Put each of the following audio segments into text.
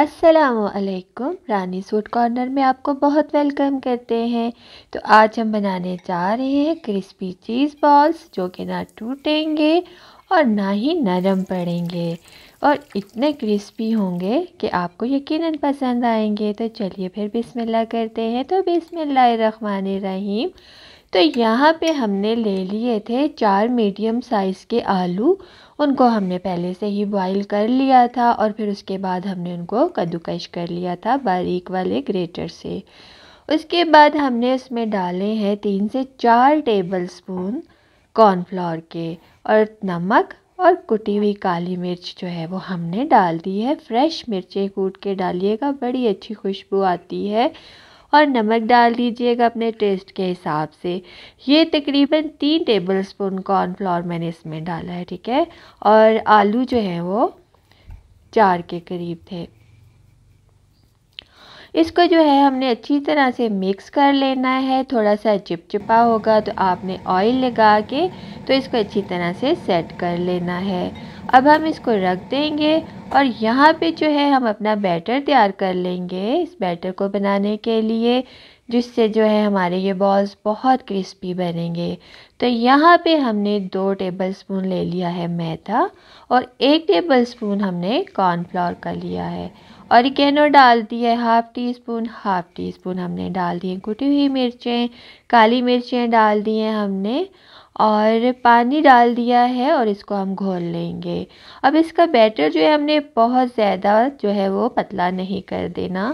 असलकुम रानी suit corner में आपको बहुत वेलकम करते हैं तो आज हम बनाने जा रहे हैं क्रिस्पी चीज़ बॉल्स जो कि ना टूटेंगे और ना ही नरम पड़ेंगे और इतने क्रिस्पी होंगे कि आपको यकीनन पसंद आएंगे तो चलिए फिर बिस्मिल्लाह करते हैं तो बिस्मिल्लाह रहीम तो यहाँ पे हमने ले लिए थे चार मीडियम साइज़ के आलू उनको हमने पहले से ही बॉईल कर लिया था और फिर उसके बाद हमने उनको कद्दूकश कर लिया था बारीक वाले ग्रेटर से उसके बाद हमने उसमें डाले हैं तीन से चार टेबल स्पून कॉर्नफ्लोर के और नमक और कुटी हुई काली मिर्च जो है वो हमने डाल दी है फ्रेश मिर्चें कूट के डालिएगा बड़ी अच्छी खुशबू आती है और नमक डाल दीजिएगा अपने टेस्ट के हिसाब से ये तकरीबन तीन टेबल स्पून कॉर्नफ्लावर मैंने इसमें डाला है ठीक है और आलू जो है वो चार के करीब थे इसको जो है हमने अच्छी तरह से मिक्स कर लेना है थोड़ा सा चिपचिपा होगा तो आपने ऑयल लगा के तो इसको अच्छी तरह से सेट कर लेना है अब हम इसको रख देंगे और यहाँ पे जो है हम अपना बैटर तैयार कर लेंगे इस बैटर को बनाने के लिए जिससे जो है हमारे ये बॉल्स बहुत क्रिस्पी बनेंगे तो यहाँ पे हमने दो टेबल स्पून ले लिया है मैदा और एक टेबल स्पून हमने कॉर्नफ्लोर का लिया है और इकेनो डाल दी है half teaspoon half teaspoon हमने डाल दिए कुटी हुई मिर्चें काली मिर्चें डाल दी हैं हमने और पानी डाल दिया है और इसको हम घोल लेंगे अब इसका बैटर जो है हमने बहुत ज़्यादा जो है वो पतला नहीं कर देना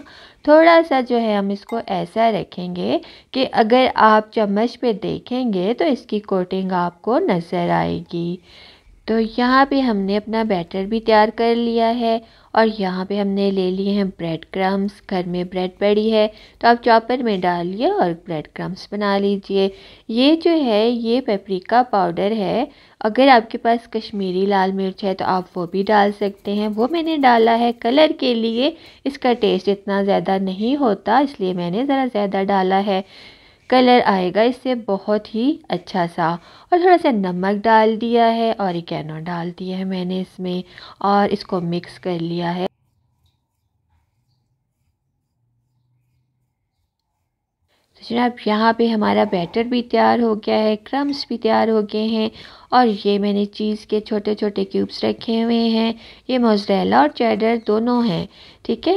थोड़ा सा जो है हम इसको ऐसा रखेंगे कि अगर आप चम्मच पे देखेंगे तो इसकी कोटिंग आपको नज़र आएगी तो यहाँ पे हमने अपना बैटर भी तैयार कर लिया है और यहाँ पे हमने ले लिए हैं ब्रेड क्रम्स घर में ब्रेड पड़ी है तो आप चॉपर में डालिए और ब्रेड क्रम्स बना लीजिए ये जो है ये पेपरिका पाउडर है अगर आपके पास कश्मीरी लाल मिर्च है तो आप वो भी डाल सकते हैं वो मैंने डाला है कलर के लिए इसका टेस्ट इतना ज़्यादा नहीं होता इसलिए मैंने ज़रा ज़्यादा डाला है कलर आएगा इससे बहुत ही अच्छा सा और थोड़ा सा नमक डाल दिया है और कैनो डाल दिया है मैंने इसमें और इसको मिक्स कर लिया है तो जनाब यहाँ पे हमारा बैटर भी तैयार हो गया है क्रम्स भी तैयार हो गए हैं और ये मैंने चीज़ के छोटे छोटे क्यूब्स रखे हुए हैं ये मोजरेला और चैडर दोनों हैं ठीक है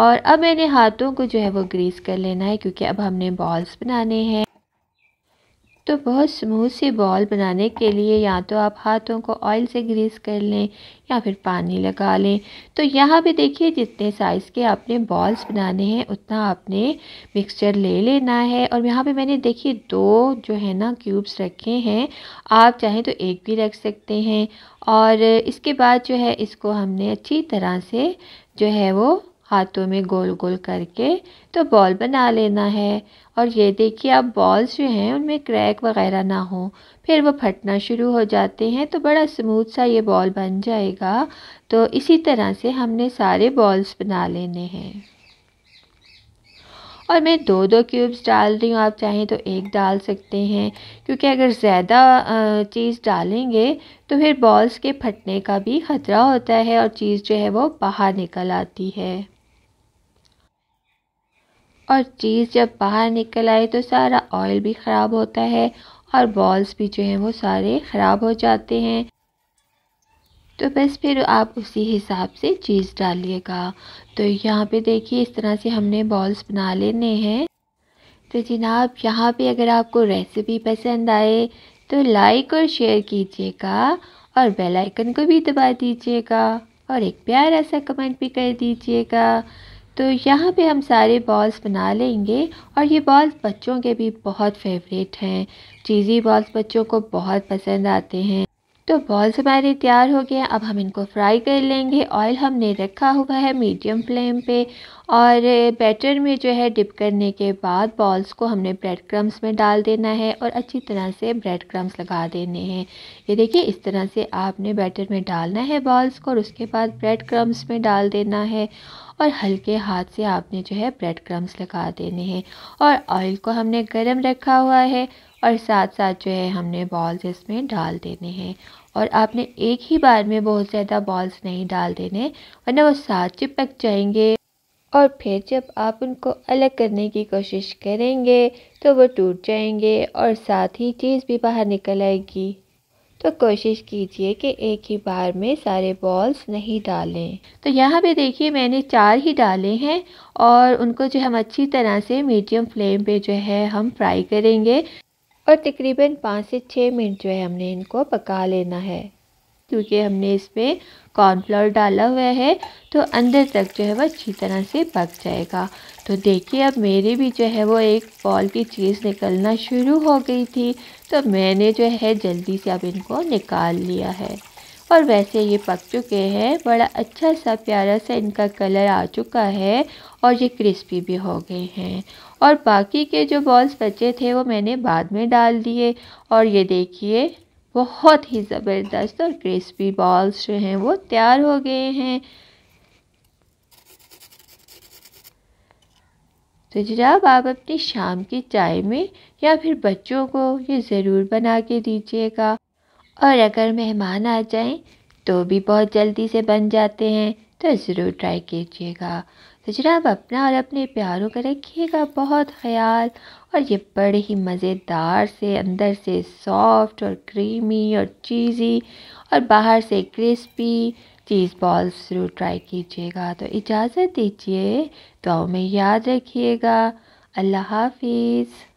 और अब मैंने हाथों को जो है वो ग्रीस कर लेना है क्योंकि अब हमने बॉल्स बनाने हैं तो बहुत स्मूथ से बॉल बनाने के लिए या तो आप हाथों को ऑयल से ग्रीस कर लें या फिर पानी लगा लें तो यहाँ पे देखिए जितने साइज़ के आपने बॉल्स बनाने हैं उतना आपने मिक्सचर ले लेना है और यहाँ पे मैंने देखिए दो जो है ना क्यूब्स रखे हैं आप चाहें तो एक भी रख सकते हैं और इसके बाद जो है इसको हमने अच्छी तरह से जो है वो हाथों में गोल गोल करके तो बॉल बना लेना है और ये देखिए आप बॉल्स जो हैं उनमें क्रैक वगैरह ना हो फिर वो फटना शुरू हो जाते हैं तो बड़ा स्मूथ सा ये बॉल बन जाएगा तो इसी तरह से हमने सारे बॉल्स बना लेने हैं और मैं दो दो क्यूब्स डाल रही हूँ आप चाहें तो एक डाल सकते हैं क्योंकि अगर ज़्यादा चीज़ डालेंगे तो फिर बॉल्स के फटने का भी ख़तरा होता है और चीज़ जो है वो बाहर निकल आती है और चीज़ जब बाहर निकल आए तो सारा ऑयल भी ख़राब होता है और बॉल्स भी जो हैं वो सारे ख़राब हो जाते हैं तो बस फिर आप उसी हिसाब से चीज़ डालिएगा तो यहाँ पे देखिए इस तरह से हमने बॉल्स बना लेने हैं तो जनाब यहाँ पे अगर आपको रेसिपी पसंद आए तो लाइक और शेयर कीजिएगा और बेल आइकन को भी दबा दीजिएगा और एक प्यारा सा कमेंट भी कर दीजिएगा तो यहाँ पे हम सारे बॉल्स बना लेंगे और ये बॉल्स बच्चों के भी बहुत फेवरेट हैं चीज़ी बॉल्स बच्चों को बहुत पसंद आते हैं तो बॉल्स हमारे तैयार हो गए अब हम इनको फ्राई कर लेंगे ऑयल हमने रखा हुआ है मीडियम फ्लेम पे और बैटर में जो है डिप करने के बाद बॉल्स को हमने ब्रेड क्रम्स में डाल देना है और अच्छी तरह से ब्रेड क्रम्स लगा देने हैं ये देखिए इस तरह से आपने बैटर में डालना है बॉल्स को और उसके बाद ब्रेड क्रम्स में डाल देना है और हल्के हाथ से आपने जो है ब्रेड क्रम्स लगा देने हैं और ऑयल को हमने गर्म रखा हुआ है और साथ साथ जो है हमने बॉल्स इसमें डाल देने हैं और आपने एक ही बार में बहुत ज़्यादा बॉल्स नहीं डाल देने वरना वो साथ चिपक जाएंगे और फिर जब आप उनको अलग करने की कोशिश करेंगे तो वो टूट जाएंगे और साथ ही चीज़ भी बाहर निकल आएगी तो कोशिश कीजिए कि एक ही बार में सारे बॉल्स नहीं डालें तो यहाँ पे देखिए मैंने चार ही डाले हैं और उनको जो हम अच्छी तरह से मीडियम फ्लेम पे जो है हम फ्राई करेंगे और तकरीबन पाँच से छः मिनट जो है हमने इनको पका लेना है क्योंकि हमने इसमें कॉर्नफ्लोर डाला हुआ है तो अंदर तक जो है वह अच्छी तरह से पक जाएगा तो देखिए अब मेरे भी जो है वो एक बॉल की चीज़ निकलना शुरू हो गई थी तो मैंने जो है जल्दी से अब इनको निकाल लिया है और वैसे ये पक चुके हैं बड़ा अच्छा सा प्यारा सा इनका कलर आ चुका है और ये क्रिस्पी भी हो गए हैं और बाकी के जो बॉल्स बचे थे वो मैंने बाद में डाल दिए और ये देखिए बहुत ही ज़बरदस्त और क्रिस्पी बॉल्स जो हैं वो तैयार हो गए हैं तो जनाब आप अपनी शाम की चाय में या फिर बच्चों को ये ज़रूर बना के दीजिएगा और अगर मेहमान आ जाएं तो भी बहुत जल्दी से बन जाते हैं तो ज़रूर ट्राई कीजिएगा तो जनाब अपना और अपने प्यारों का रखिएगा बहुत ख्याल और ये बड़े ही मज़ेदार से अंदर से सॉफ्ट और क्रीमी और चीज़ी और बाहर से क्रिस्पी चीज़ बॉल्स ज़रूर ट्राई कीजिएगा तो इजाज़त दीजिए तो में याद रखिएगा अल्लाह हाफिज़